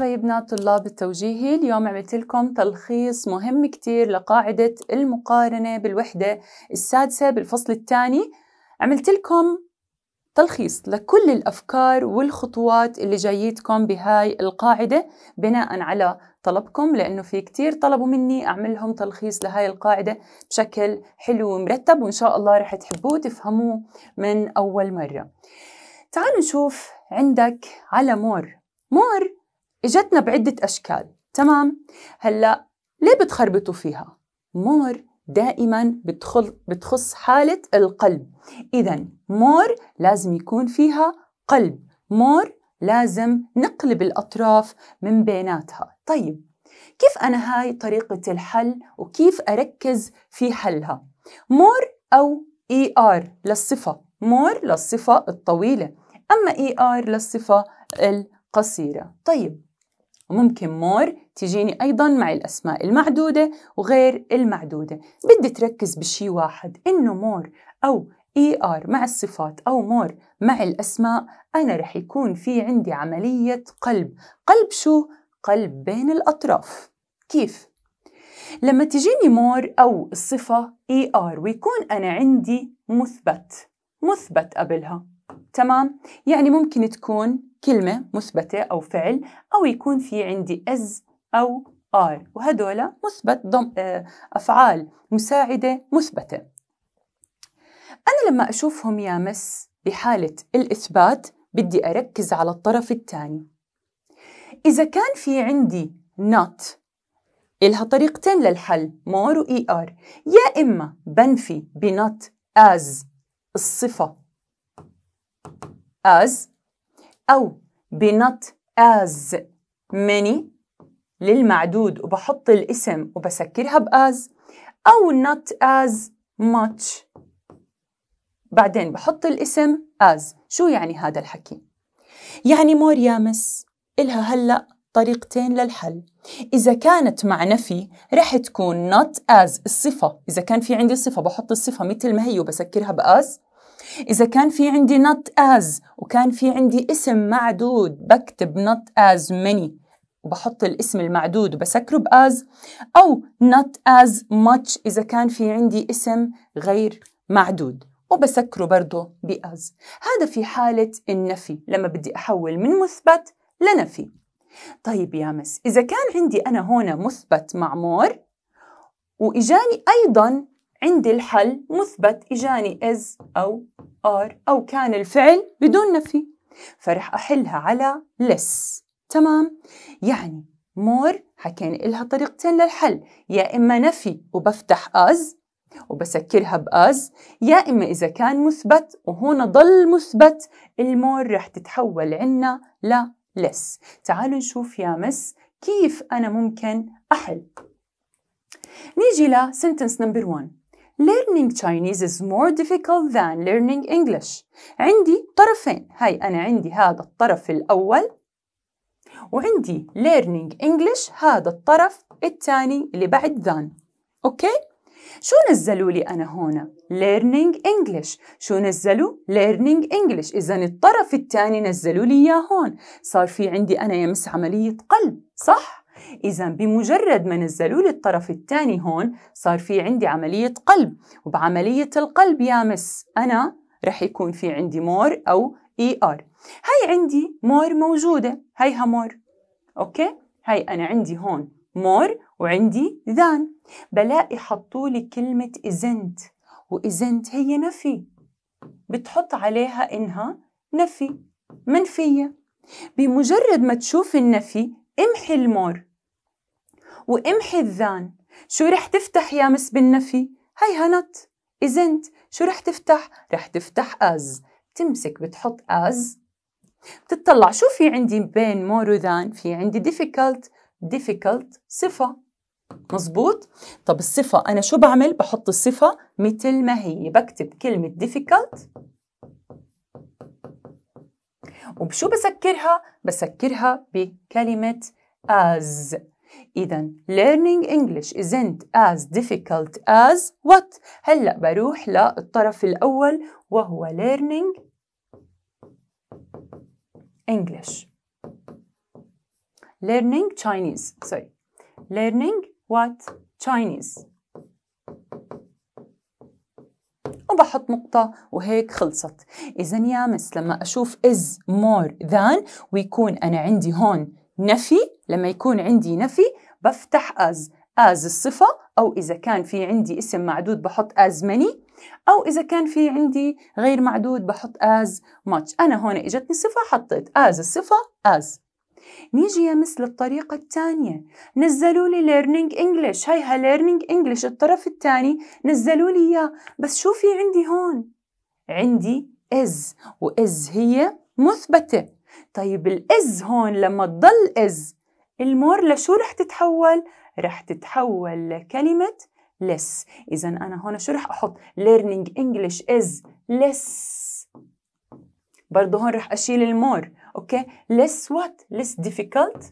مرحبا يا بنات طلاب التوجيهي اليوم عملت لكم تلخيص مهم كتير لقاعدة المقارنة بالوحدة السادسة بالفصل الثاني عملت لكم تلخيص لكل الأفكار والخطوات اللي جايتكم بهاي القاعدة بناء على طلبكم لأنه في كتير طلبوا مني أعمل لهم تلخيص لهاي القاعدة بشكل حلو ومرتب وإن شاء الله رح تحبوه تفهموه من أول مرة تعالوا نشوف عندك على مور مور اجتنا بعدة أشكال تمام هلا ليه بتخربطوا فيها مور دائما بتخل بتخص حالة القلب إذا مور لازم يكون فيها قلب مور لازم نقلب الأطراف من بيناتها طيب كيف أنا هاي طريقة الحل وكيف أركز في حلها مور أو اي ار للصفة مور للصفة الطويلة أما اي ار للصفة القصيرة طيب وممكن مور تجيني أيضا مع الأسماء المعدودة وغير المعدودة بدي تركز بشي واحد إنه مور أو اي ار مع الصفات او مور مع الاسماء انا رح يكون في عندي عمليه قلب قلب شو قلب بين الاطراف كيف لما تجيني مور او الصفه اي ار ويكون انا عندي مثبت مثبت قبلها تمام يعني ممكن تكون كلمة مثبتة أو فعل أو يكون في عندي as أو are وهدول مثبت ضم آه، أفعال مساعدة مثبتة أنا لما أشوفهم يا مس بحالة الإثبات بدي أركز على الطرف الثاني إذا كان في عندي not إلها طريقتين للحل more و ER يا إما بنفي بنات as الصفة as أو بنط as many للمعدود وبحط الاسم وبسكرها بأز أو not as much بعدين بحط الاسم as شو يعني هذا الحكي؟ يعني مور يامس إلها هلأ طريقتين للحل إذا كانت مع نفي رح تكون not as الصفة إذا كان في عندي صفة بحط الصفة مثل ما هي وبسكرها بأز إذا كان في عندي not as وكان في عندي اسم معدود بكتب not as many وبحط الاسم المعدود وبسكره بأز أو not as much إذا كان في عندي اسم غير معدود وبسكره برضه بأز هذا في حالة النفي لما بدي أحول من مثبت لنفي طيب يا مس إذا كان عندي أنا هنا مثبت مع مور وإجاني أيضا عندي الحل مثبت إجاني is أو are أو كان الفعل بدون نفي فرح أحلها على less تمام؟ يعني more حكينا إلها طريقتين للحل يا إما نفي وبفتح as وبسكرها بأز يا إما إذا كان مثبت وهنا ضل مثبت المور رح تتحول عنا لس تعالوا نشوف يا مس كيف أنا ممكن أحل نيجي لسنتنس نمبر 1 learning Chinese is more difficult than learning English عندي طرفين هاي أنا عندي هذا الطرف الأول وعندي learning English هذا الطرف الثاني اللي بعد ذان أوكي؟ شو نزلوا لي أنا هنا؟ learning English شو نزلوا؟ learning English إذا الطرف الثاني نزلوا لي إياه هون صار في عندي أنا يمس عملية قلب صح؟ إذا بمجرد ما نزلوا لي الطرف الثاني هون صار في عندي عملية قلب وبعملية القلب يا مس أنا رح يكون في عندي مور أو اي ار هاي عندي مور موجودة هيها مور أوكي هاي أنا عندي هون مور وعندي ذان بلاقي حطوا لي كلمة إزنت وإزنت هي نفي بتحط عليها إنها نفي منفية بمجرد ما تشوف النفي امحي المور وامحي الذان شو رح تفتح يا مس بالنفي هاي هنت إذنت شو رح تفتح رح تفتح أز تمسك بتحط أز بتطلع شو في عندي بين مور وذان في عندي difficult difficult صفة مظبوط طب الصفة أنا شو بعمل بحط الصفة مثل ما هي بكتب كلمة difficult وبشو بسكرها بسكرها بكلمة as إذا learning English isn't as difficult as what هلأ بروح للطرف الأول وهو learning English learning Chinese sorry learning what Chinese وبحط نقطة وهيك خلصت إذا يا مس لما أشوف is more than ويكون أنا عندي هون نفي لما يكون عندي نفي بفتح از از الصفة أو إذا كان في عندي اسم معدود بحط از many أو إذا كان في عندي غير معدود بحط as much أنا هون إجتني صفة حطيت as الصفة as نيجي يا مثل الطريقة الثانية نزلوا لي learning English هيها learning English الطرف الثاني نزلوا لي إياه بس شو في عندي هون عندي is وإز هي مثبتة طيب الإز هون لما تضل إز المور لشو رح تتحول؟ رح تتحول لكلمة less إذا أنا هون شو رح أحط؟ learning English is less برضه هون رح أشيل المور أوكي؟ less what؟ less difficult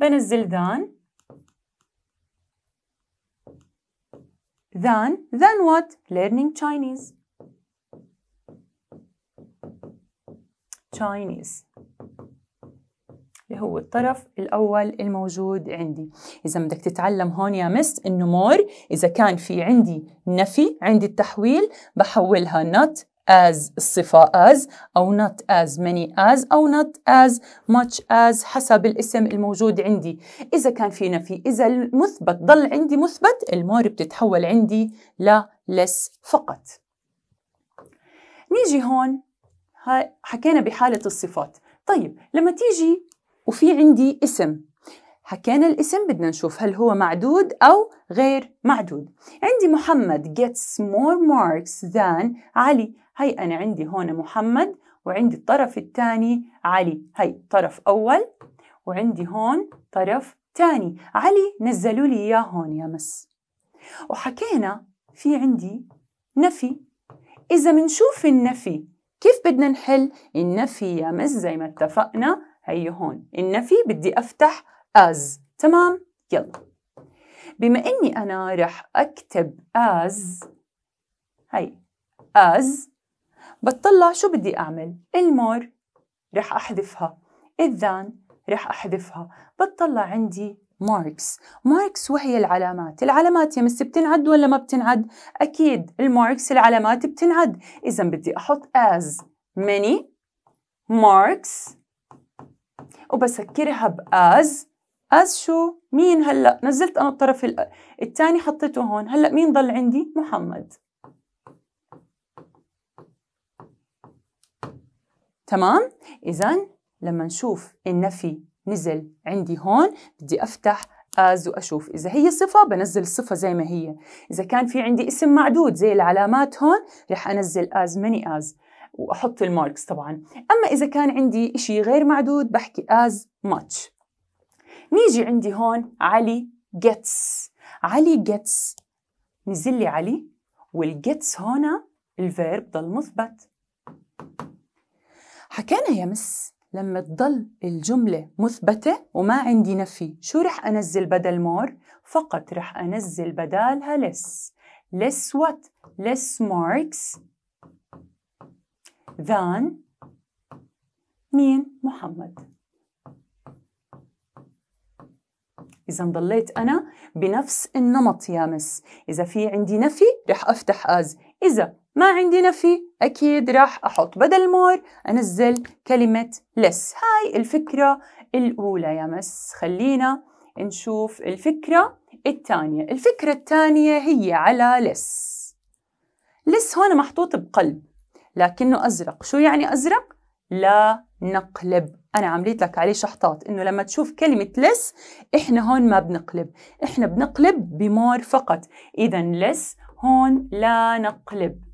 بنزل than than than what؟ learning Chinese Chinese اللي هو الطرف الأول الموجود عندي إذا بدك تتعلم هون يا مس إنه مور إذا كان في عندي نفي عندي التحويل بحولها not as الصفة as أو not as many as أو not as much as حسب الاسم الموجود عندي إذا كان في نفي إذا المثبت ضل عندي مثبت المور بتتحول عندي ل less فقط نيجي هون حكينا بحالة الصفات طيب لما تيجي وفي عندي اسم حكينا الاسم بدنا نشوف هل هو معدود أو غير معدود عندي محمد gets more marks than علي هي أنا عندي هون محمد وعندي الطرف الثاني علي هي طرف أول وعندي هون طرف ثاني علي نزلوا لي إياه هون يا مس وحكينا في عندي نفي إذا منشوف النفي كيف بدنا نحل النفي يا مس زي ما اتفقنا هي هون النفي بدي أفتح as تمام يلا بما إني أنا رح أكتب as هي as بتطلع شو بدي أعمل المور رح أحذفها الذان رح أحذفها بتطلع عندي ماركس ماركس وهي العلامات العلامات يا مس بتنعد ولا ما بتنعد أكيد الماركس العلامات بتنعد إذا بدي أحط as many marks وبسكرها بأز أز شو؟ مين هلأ؟ نزلت أنا الطرف الثاني حطيته هون هلأ مين ضل عندي؟ محمد تمام؟ إذا لما نشوف النفي نزل عندي هون بدي أفتح از آه، وأشوف إذا هي صفة بنزل الصفة زي ما هي إذا كان في عندي اسم معدود زي العلامات هون رح أنزل از ماني از وأحط الماركس طبعا أما إذا كان عندي شيء غير معدود بحكي از ماتش نيجي عندي هون علي جيتس علي جيتس نزل لي علي والجيتس هون الفيرب ضل مثبت حكينا يا مس لما تضل الجملة مثبتة وما عندي نفي شو رح أنزل بدل مور؟ فقط رح أنزل بدالها less less what? less marks than مين؟ محمد إذا ضليت أنا بنفس النمط يا مس إذا في عندي نفي رح أفتح as إذا ما عندي نفي أكيد راح أحط بدل مور أنزل كلمة لس هاي الفكرة الأولى يا مس خلينا نشوف الفكرة الثانية الفكرة الثانية هي على لس لس هون محطوط بقلب لكنه أزرق شو يعني أزرق؟ لا نقلب أنا عمليت لك عليه شحطات إنه لما تشوف كلمة لس إحنا هون ما بنقلب إحنا بنقلب بمور فقط إذا لس هون لا نقلب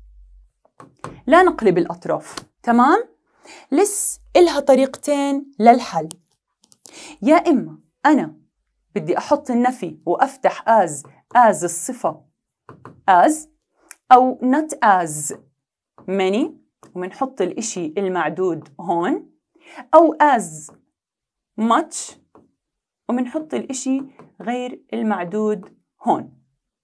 لا نقلب الأطراف تمام؟ لس إلها طريقتين للحل يا إما أنا بدي أحط النفي وأفتح as as الصفة as أو not as many ومنحط الإشي المعدود هون أو as much ومنحط الإشي غير المعدود هون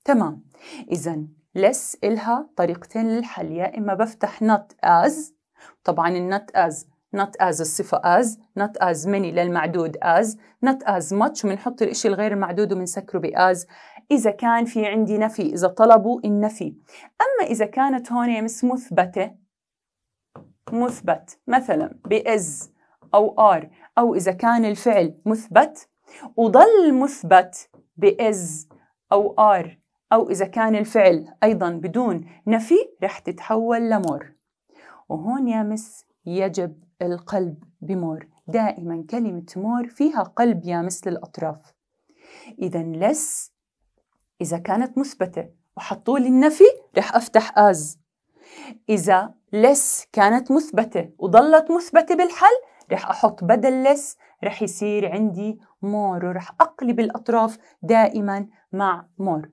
تمام إذن less إلها طريقتين للحل يا إما بفتح not as طبعا not as not as الصفة as not as many للمعدود as not as much بنحط الإشي الغير المعدود وبنسكره بas إذا كان في عندي نفي إذا طلبوا النفي أما إذا كانت هون مس مثبتة مثبت مثلا بإز أو آر أو إذا كان الفعل مثبت وضل مثبت بإز أو آر أو إذا كان الفعل أيضا بدون نفي رح تتحول لمور وهون يا مس يجب القلب بمور دائما كلمة مور فيها قلب يامس للأطراف إذا لس إذا كانت مثبتة وحطوا لي النفي رح أفتح آز إذا لس كانت مثبتة وظلت مثبتة بالحل رح أحط بدل لس رح يصير عندي مور ورح أقلب الأطراف دائما مع مور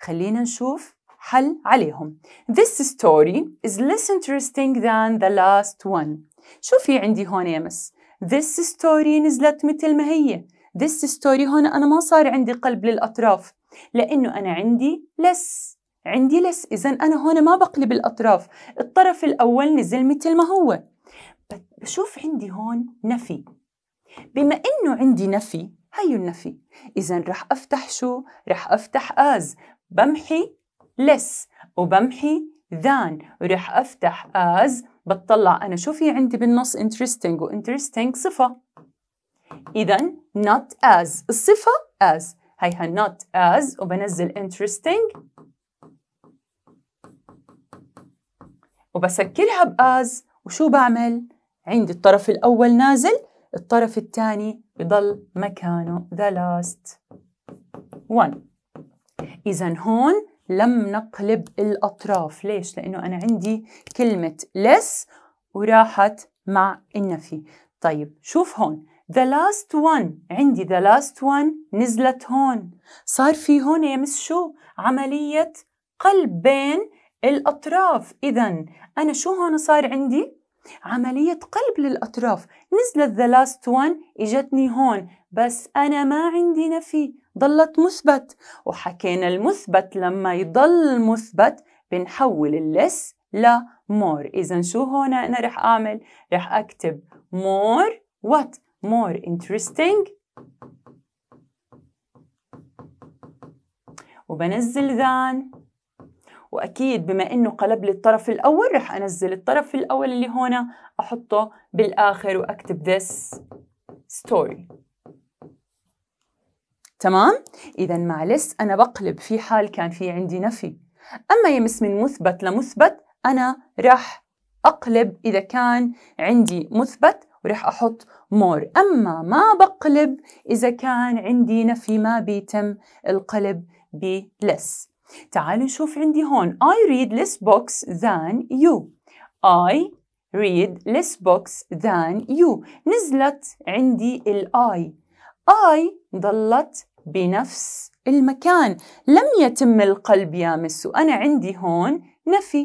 خلينا نشوف حل عليهم This story is less interesting than the last one شو في عندي هون يا مس This story نزلت مثل ما هي This story هون أنا ما صار عندي قلب للأطراف لأنه أنا عندي less عندي لس إذا أنا هون ما بقلب الأطراف الطرف الأول نزل مثل ما هو بشوف عندي هون نفي بما إنه عندي نفي هي النفي إذا رح أفتح شو؟ رح أفتح as بمحي less وبمحي than ورح أفتح as بتطلع أنا شو في عندي بالنص interesting وinteresting صفة إذا not as الصفة as هيها not as وبنزل interesting وبسكرها بآز وشو بعمل؟ عندي الطرف الأول نازل الطرف الثاني بضل مكانه the last one إذا هون لم نقلب الأطراف ليش؟ لأنه أنا عندي كلمة less وراحت مع النفي طيب شوف هون the last one عندي the last one نزلت هون صار في هون يا مس شو عملية قلب بين الأطراف إذا أنا شو هون صار عندي عملية قلب للأطراف نزلت the last one إجتني هون بس أنا ما عندي نفي ضلت مثبت وحكينا المثبت لما يضل مثبت بنحول less ل more إذا شو هون أنا رح أعمل؟ رح أكتب more what? more interesting وبنزل ذان واكيد بما انه قلب لي الطرف الاول رح انزل الطرف الاول اللي هون احطه بالاخر واكتب this story تمام اذا مع لس انا بقلب في حال كان في عندي نفي اما يمس من مثبت لمثبت انا راح اقلب اذا كان عندي مثبت ورح احط مور اما ما بقلب اذا كان عندي نفي ما بيتم القلب بلس تعالوا نشوف عندي هون I read less books than you I read less books than you نزلت عندي ال I I ضلت بنفس المكان لم يتم القلب مسو أنا عندي هون نفي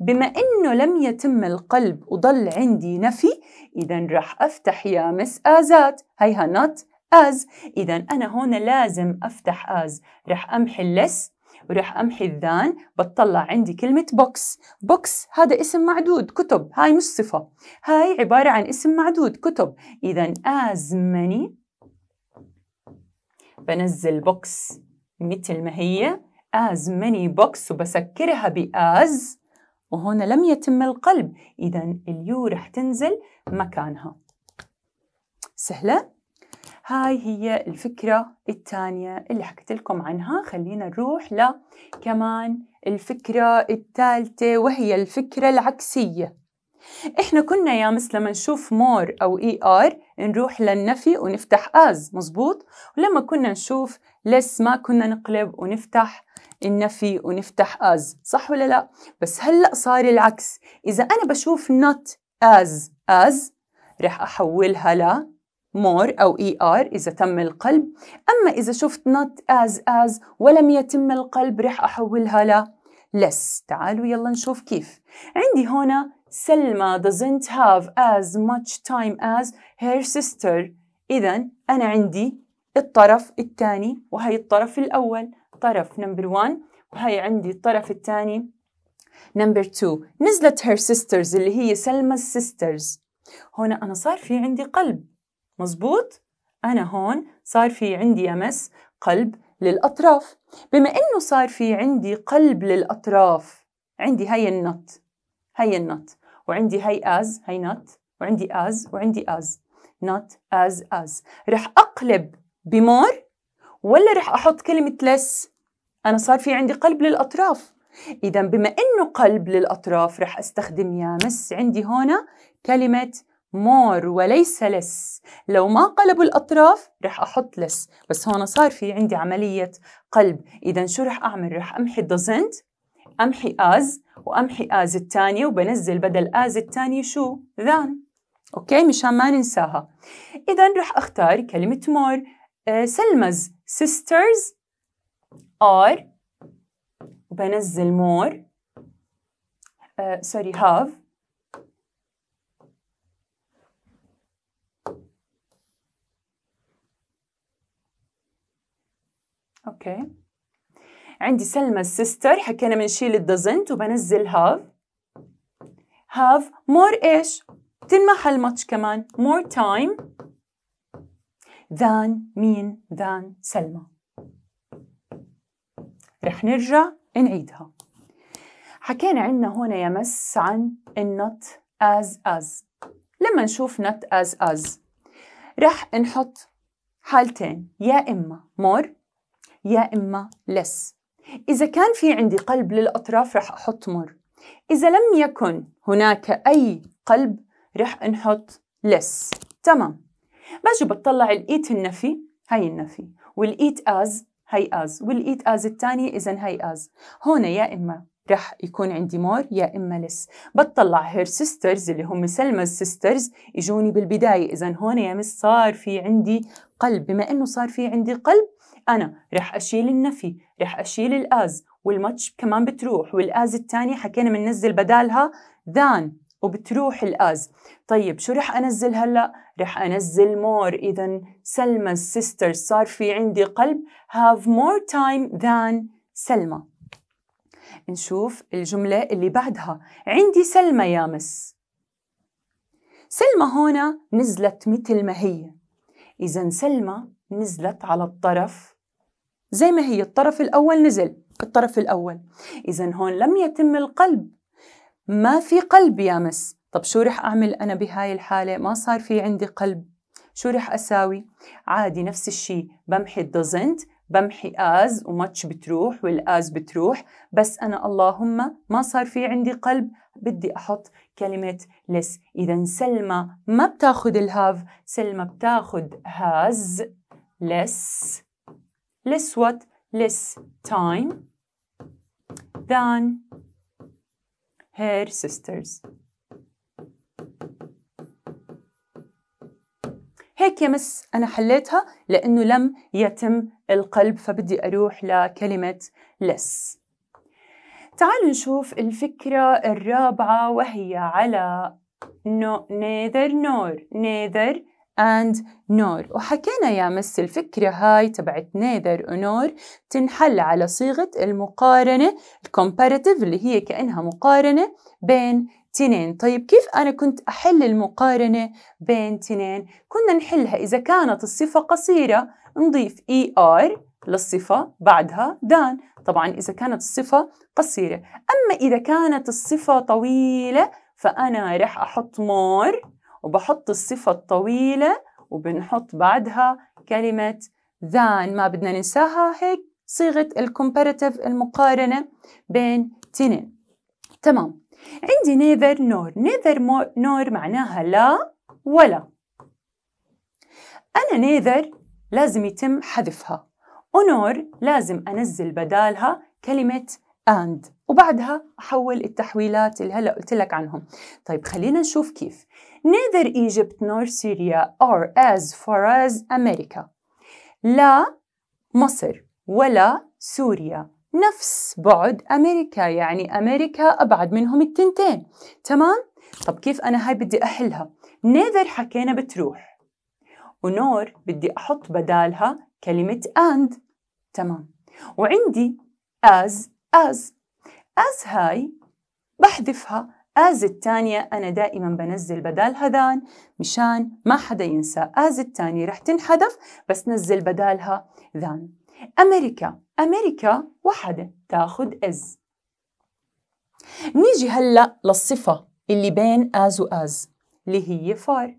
بما إنه لم يتم القلب وضل عندي نفي إذا راح أفتح يامس آزات هيها نوت آز إذا أنا هون لازم أفتح آز راح أمحي less وراح امحي الذان بتطلع عندي كلمه بوكس بوكس هذا اسم معدود كتب هاي مش صفه هاي عباره عن اسم معدود كتب اذا as many بنزل بوكس مثل ما هي as many books وبسكرها بآز وهنا لم يتم القلب إذا اليو رح تنزل مكانها سهلة؟ هاي هي الفكرة الثانية اللي حكيت لكم عنها خلينا نروح لكمان الفكرة الثالثة وهي الفكرة العكسية احنا كنا يا مثل لما نشوف مور او اي ار نروح للنفي ونفتح از مزبوط ولما كنا نشوف لس ما كنا نقلب ونفتح النفي ونفتح از صح ولا لا بس هلا صار العكس اذا انا بشوف نوت آز آز رح احولها ل more أو ER إذا تم القلب أما إذا شفت not as as ولم يتم القلب رح أحولها ل less تعالوا يلا نشوف كيف عندي هنا سلمى doesn't have as much time as her sister إذا أنا عندي الطرف الثاني وهي الطرف الأول طرف نمبر 1 وهي عندي الطرف الثاني نمبر 2 نزلت her sisters اللي هي سلمى sisters هنا أنا صار في عندي قلب مزبوط؟ أنا هون صار في عندي أمس قلب للأطراف بما إنه صار في عندي قلب للأطراف عندي هي النط هي النط وعندي هي أز هي نط وعندي أز وعندي أز نط أز أز رح أقلب بمور ولا رح أحط كلمة لس أنا صار في عندي قلب للأطراف إذا بما إنه قلب للأطراف رح أستخدم يا مس عندي هون كلمة مور وليس لس لو ما قلبوا الأطراف رح أحط لس بس هون صار في عندي عملية قلب إذا شو رح أعمل رح أمحي doesn't أمحي as وأمحي as الثانية وبنزل بدل as الثانية شو than أوكي مشان ما ننساها إذا رح أختار كلمة مور أه سلمز sisters are وبنزل مور سوري آه، have اوكي عندي سلمى السيستر حكينا بنشيل الدزنت وبنزل هاف هاف مور ايش تنمحى الماتش كمان مور تايم than مين than سلمى رح نرجع نعيدها حكينا عندنا هون يا مس عن النوت as as لما نشوف not as as رح نحط حالتين يا إما more يا إما لس إذا كان في عندي قلب للأطراف رح أحط مر إذا لم يكن هناك أي قلب رح نحط لس تمام باجي بطلع الإيت النفي هي النفي والإيت آز هي آز والإيت آز الثانية إذا هي آز هون يا إما رح يكون عندي مور يا إما لس بطلع هير سيسترز اللي هم سلمى سيسترز يجوني بالبداية إذا هون يا مس صار في عندي قلب بما إنه صار في عندي قلب أنا رح أشيل النفي رح أشيل الآز والماتش كمان بتروح والآز الثانية حكينا بننزل بدالها ذان وبتروح الآز طيب شو رح أنزل هلأ؟ رح أنزل مور إذا سلمى السيستر صار في عندي قلب have more time than سلمى نشوف الجملة اللي بعدها عندي سلمى يا مس سلمى هنا نزلت مثل ما هي إذا سلمى نزلت على الطرف زي ما هي الطرف الأول نزل الطرف الأول إذا هون لم يتم القلب ما في قلب يامس طب شو رح أعمل أنا بهاي الحالة ما صار في عندي قلب شو رح أساوي عادي نفس الشيء بمحي doesn't بمحي as وماتش بتروح والآز بتروح بس أنا اللهم ما صار في عندي قلب بدي أحط كلمة لس إذا سلمى ما بتاخد الهاف سلمى بتاخد has less less what less time than her sisters هيك يا مس أنا حليتها لأنه لم يتم القلب فبدي أروح لكلمة less تعالوا نشوف الفكرة الرابعة وهي على no neither nor neither and نور وحكينا يا مس الفكرة هاي تبعت نيذر ونور تنحل على صيغة المقارنة الكومباراتيف اللي هي كأنها مقارنة بين تنين طيب كيف أنا كنت أحل المقارنة بين تنين؟ كنا نحلها إذا كانت الصفة قصيرة نضيف ER للصفة بعدها دان طبعا إذا كانت الصفة قصيرة أما إذا كانت الصفة طويلة فأنا رح أحط مور وبحط الصفة الطويلة وبنحط بعدها كلمة than ما بدنا ننساها هيك صيغة الكومباراتيف المقارنة بين تنين تمام عندي never nor never nor معناها لا ولا أنا neither لازم يتم حذفها ونور لازم أنزل بدالها كلمة and وبعدها احول التحويلات اللي هلا قلت لك عنهم طيب خلينا نشوف كيف neither Egypt nor Syria are as far as America لا مصر ولا سوريا نفس بعد أمريكا يعني أمريكا أبعد منهم التنتين تمام؟ طب كيف أنا هاي بدي أحلها؟ نيذر حكينا بتروح ونور بدي أحط بدالها كلمة and تمام وعندي as as as هاي بحذفها as الثانية أنا دائما بنزل بدال هذان مشان ما حدا ينسى as الثانية رح تنحذف بس نزل بدالها ذان أمريكا أمريكا وحدة تاخد از نيجي هلأ للصفة اللي بين as و as اللي هي فار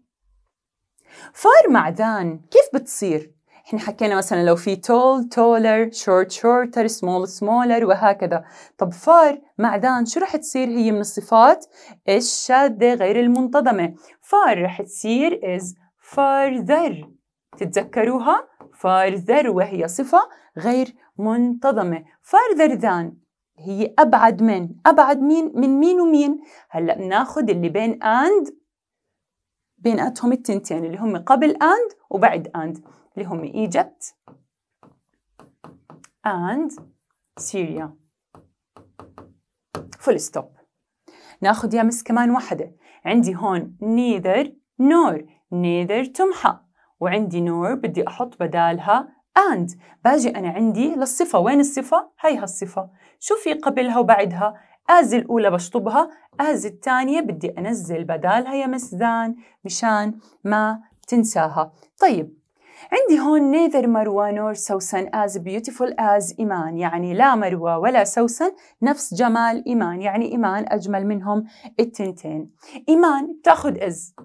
فار مع ذان كيف بتصير؟ احنا حكينا مثلا لو في تول تولر شورت شورتر سمول سمولر وهكذا طب فار معدان شو رح تصير هي من الصفات الشاده غير المنتظمه فار رح تصير از فارذر تتذكروها فارذر وهي صفه غير منتظمه فارذر ذان هي أبعد من أبعد مين من مين ومين هلأ بناخذ اللي بين اند بيناتهم التنتين اللي هم قبل اند وبعد اند اللي هم Egypt and Syria فول ستوب ناخذ يا مس كمان واحدة عندي هون neither nor neither تمحى وعندي nor بدي أحط بدالها and باجي أنا عندي للصفة وين الصفة؟ هي هالصفة شو في قبلها وبعدها؟ as الأولى بشطبها as الثانية بدي أنزل بدالها يا مس مشان ما تنساها طيب عندي هون neither مروى nor سوسن as beautiful as إيمان يعني لا مروى ولا سوسن نفس جمال إيمان يعني إيمان أجمل منهم التنتين إيمان تأخذ إز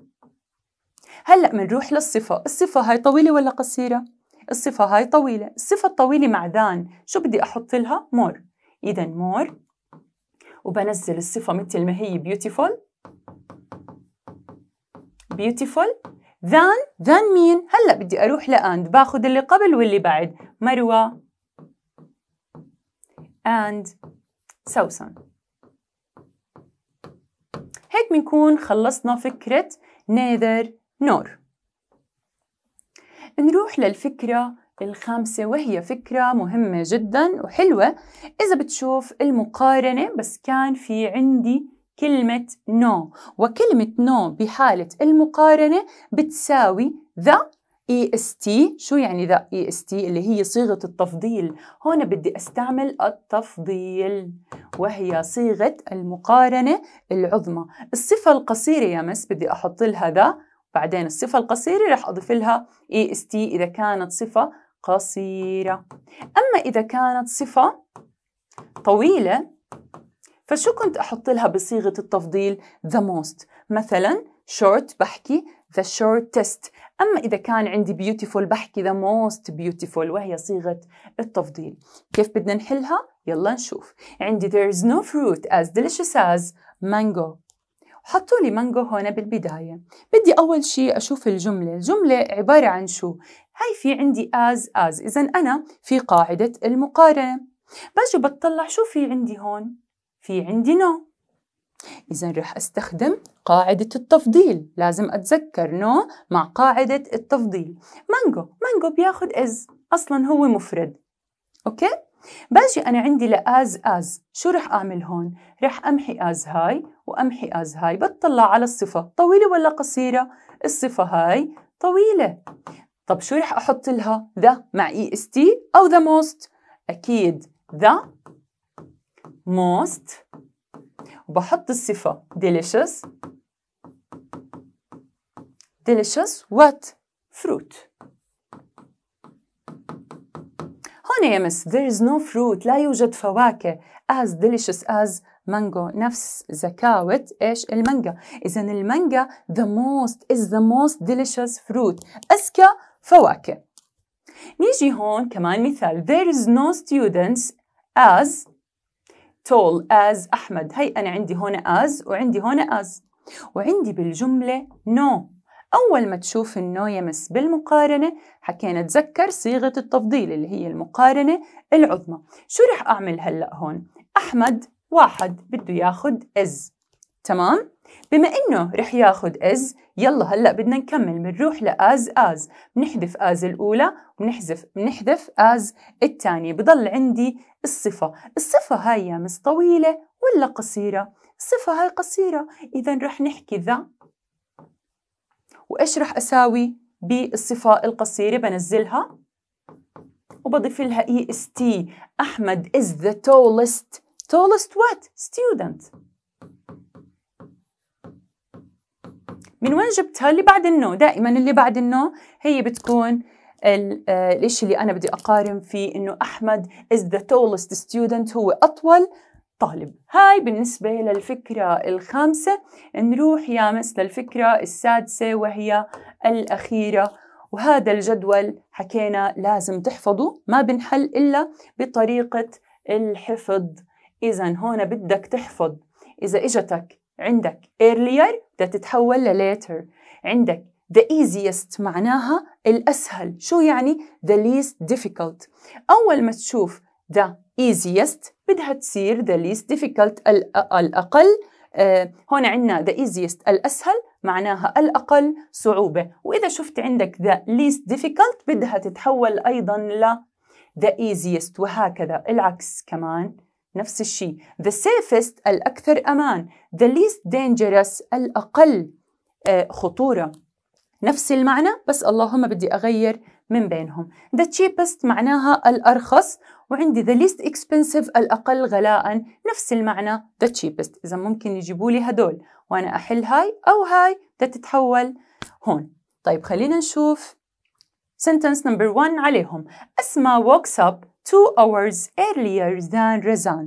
هلأ منروح للصفة الصفة هاي طويلة ولا قصيرة؟ الصفة هاي طويلة الصفة الطويلة مع ذان شو بدي أحط لها؟ مور إذا مور وبنزل الصفة مثل ما هي beautiful beautiful ذان ذان مين هلا بدي اروح لاند باخذ اللي قبل واللي بعد مروى اند سوسن هيك بنكون خلصنا فكرة نيذر نور نروح للفكرة الخامسة وهي فكرة مهمة جدا وحلوة إذا بتشوف المقارنة بس كان في عندي كلمة no وكلمة no بحالة المقارنة بتساوي ذا EST شو يعني ذا EST اللي هي صيغة التفضيل هون بدي أستعمل التفضيل وهي صيغة المقارنة العظمى الصفة القصيرة يا مس بدي أحط لها ذا بعدين الصفة القصيرة رح أضيف لها EST إذا كانت صفة قصيرة أما إذا كانت صفة طويلة فشو كنت أحط لها بصيغة التفضيل the most مثلا short بحكي the shortest أما إذا كان عندي beautiful بحكي the most beautiful وهي صيغة التفضيل كيف بدنا نحلها؟ يلا نشوف عندي there is no fruit as delicious as mango حطوا لي مانجو هون بالبداية بدي أول شيء أشوف الجملة الجملة عبارة عن شو؟ هاي في عندي as as إذا أنا في قاعدة المقارنة باجي بطلع شو في عندي هون؟ في عندي نو إذا رح أستخدم قاعدة التفضيل لازم أتذكر نو مع قاعدة التفضيل مانجو مانجو بياخد إز أصلا هو مفرد أوكي؟ باجي أنا عندي لأز أز شو رح أعمل هون؟ رح أمحي أز هاي وأمحي أز هاي بتطلع على الصفة طويلة ولا قصيرة؟ الصفة هاي طويلة طب شو رح أحط لها؟ ذا مع إي اس تي أو ذا موست؟ أكيد ذا most وبحط الصفة delicious delicious what fruit هون يا مس there is no fruit لا يوجد فواكه as delicious as mango نفس زكاوة ايش المانجا إذا المانجا the most is the most delicious fruit أزكى فواكه نيجي هون كمان مثال there is no students as tall as أحمد هي أنا عندي هنا as وعندي هنا as وعندي بالجملة no أول ما تشوف النو يمس بالمقارنة حكينا تذكر صيغة التفضيل اللي هي المقارنة العظمى شو رح أعمل هلأ هون؟ أحمد واحد بده ياخد إز تمام؟ بما إنه رح ياخد إز يلا هلا بدنا نكمل بنروح لاز از بنحذف از الاولى وبنحذف بنحذف از الثانيه بضل عندي الصفه الصفه هاي يا مس طويله ولا قصيره الصفه هاي قصيره اذا رح نحكي ذا وايش رح اساوي بالصفه القصيره بنزلها وبضيف لها اي اس تي احمد is the tallest tallest what student من وين جبتها اللي بعد النو دائما اللي بعد النو هي بتكون الشيء آه، اللي انا بدي اقارن فيه انه احمد از ذا تولست ستودنت هو اطول طالب هاي بالنسبة للفكرة الخامسة نروح يا مس للفكرة السادسة وهي الأخيرة وهذا الجدول حكينا لازم تحفظه ما بنحل إلا بطريقة الحفظ إذا هون بدك تحفظ إذا إجتك عندك earlier تتحول ل later عندك the easiest معناها الأسهل شو يعني the least difficult أول ما تشوف the easiest بدها تصير the least difficult الأقل آه هون عندنا the easiest الأسهل معناها الأقل صعوبة وإذا شفت عندك the least difficult بدها تتحول أيضا ل the easiest وهكذا العكس كمان نفس الشيء the safest الأكثر أمان the least dangerous الأقل آه، خطورة نفس المعنى بس اللهم بدي أغير من بينهم the cheapest معناها الأرخص وعندي the least expensive الأقل غلاء نفس المعنى the cheapest إذا ممكن يجيبوا لي هدول وأنا أحل هاي أو هاي تتحول هون طيب خلينا نشوف sentence number one عليهم أسماء walks up two hours earlier than Razan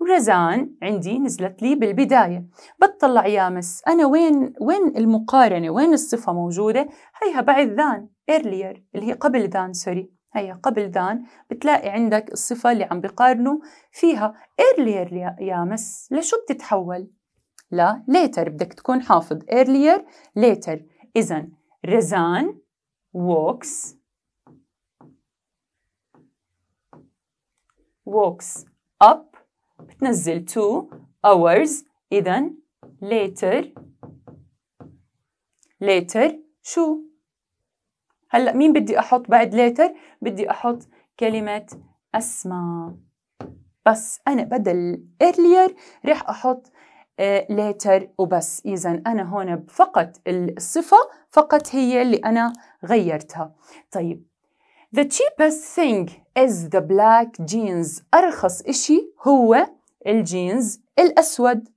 ورزان عندي نزلت لي بالبداية بتطلع يا مس أنا وين وين المقارنة وين الصفة موجودة هيها بعد ذان earlier اللي هي قبل ذان سوري هيا قبل ذان بتلاقي عندك الصفة اللي عم بقارنوا فيها earlier يا مس لشو بتتحول؟ لا later بدك تكون حافظ earlier later إذا رزان walks walks up بتنزل two hours إذا later later شو هلا مين بدي احط بعد later بدي احط كلمه اسمع بس انا بدل earlier رح احط آه، later وبس إذا أنا هون فقط الصفة فقط هي اللي أنا غيرتها طيب The cheapest thing is the black jeans أرخص إشي هو الجينز الأسود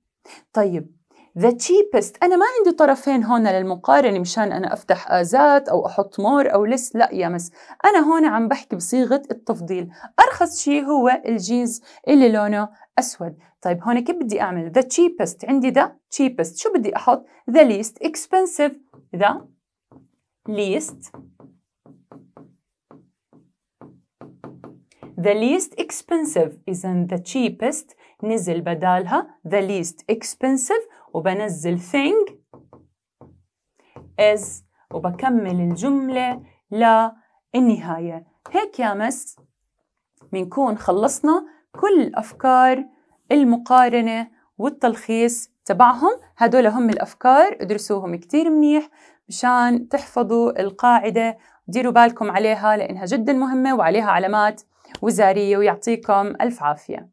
طيب the cheapest أنا ما عندي طرفين هون للمقارنة مشان أنا أفتح آزات أو أحط مور أو لس لا يا مس أنا هون عم بحكي بصيغة التفضيل أرخص شيء هو الجينز اللي لونه أسود طيب هون كيف بدي أعمل the cheapest عندي the cheapest شو بدي أحط the least expensive the least the least expensive إذا the cheapest نزل بدالها the least expensive وبنزل thing is وبكمل الجملة للنهاية هيك يا مس بنكون خلصنا كل أفكار المقارنة والتلخيص تبعهم هدول هم الأفكار ادرسوهم كتير منيح مشان تحفظوا القاعدة ديروا بالكم عليها لأنها جدا مهمة وعليها علامات وزاريه ويعطيكم الف عافيه